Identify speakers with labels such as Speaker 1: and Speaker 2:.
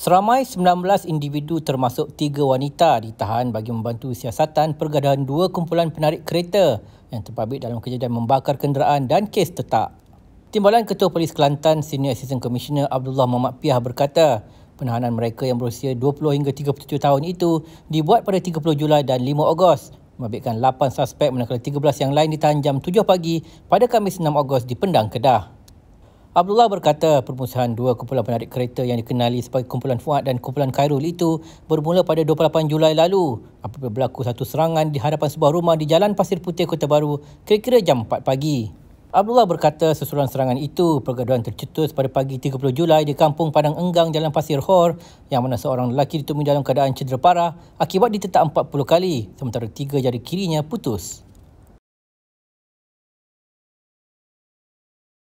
Speaker 1: Seramai 19 individu termasuk 3 wanita ditahan bagi membantu siasatan pergadahan dua kumpulan penarik kereta yang terpabit dalam kejadian membakar kenderaan dan kes tetak. Timbalan Ketua Polis Kelantan Senior Assistant Commissioner Abdullah Muhammad Piah berkata, penahanan mereka yang berusia 20 hingga 37 tahun itu dibuat pada 30 Julai dan 5 Ogos membabitkan 8 suspek manakala 13 yang lain ditahan jam 7 pagi pada Khamis 6 Ogos di Pendang Kedah. Abdullah berkata permusuhan dua kumpulan penarik kereta yang dikenali sebagai kumpulan Fuad dan kumpulan Khairul itu bermula pada 28 Julai lalu apabila berlaku satu serangan di hadapan sebuah rumah di Jalan Pasir Putih Kota Baru kira-kira jam 4 pagi. Abdullah berkata susulan serangan itu pergaduhan tercetus pada pagi 30 Julai di kampung Padang Enggang Jalan Pasir Hor yang mana seorang lelaki ditemui dalam keadaan cedera parah akibat ditetak 40 kali sementara tiga jari kirinya putus.